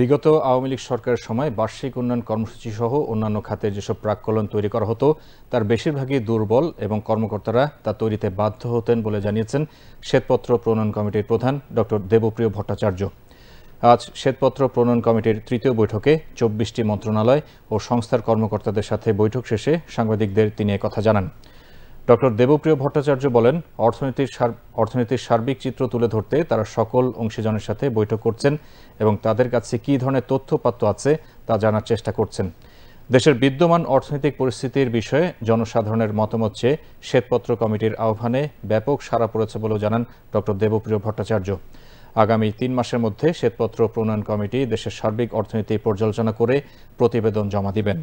বিগত আওয়ামী লীগ সরকারের সময় বার্ষিক উন্নয়ন কর্মসূচি সহ অন্যান্য খাতে যেসব প্রাক্কলন তৈরি করা হতো তার বেশিরভাগই দুর্বল এবং কর্মকর্তারা তা তৈরিতে বাধ্য হতেন বলে জানিয়েছেন শ্বেতপত্র প্রণয়ন কমিটির প্রধান ডক্টর দেবপ্রিয় ভট্টাচার্য আজ শ্বেতপত্র প্রণয়ন কমিটির তৃতীয় বৈঠকে চব্বিশটি মন্ত্রণালয় ও সংস্থার কর্মকর্তাদের সাথে বৈঠক শেষে সাংবাদিকদের তিনি কথা জানান ডক্টর দেবপ্রিয় ভট্টাচার্য বলেন অর্থনীতির অর্থনীতির সার্বিক চিত্র তুলে ধরতে তারা সকল অংশীজনের সাথে বৈঠক করছেন এবং তাদের কাছে কী ধরনের তথ্যপাত্য আছে তা জানার চেষ্টা করছেন দেশের বিদ্যমান অর্থনৈতিক পরিস্থিতির বিষয়ে জনসাধারণের মতামত চেয়ে শ্বেতপত্র কমিটির আহ্বানে ব্যাপক সাড়া পড়েছে বলেও জানান ডক্টর দেবপ্রিয় ভট্টাচার্য আগামী তিন মাসের মধ্যে শ্বেতপত্র প্রণয়ন কমিটি দেশের সার্বিক অর্থনীতি পর্যালোচনা করে প্রতিবেদন জমা দিবেন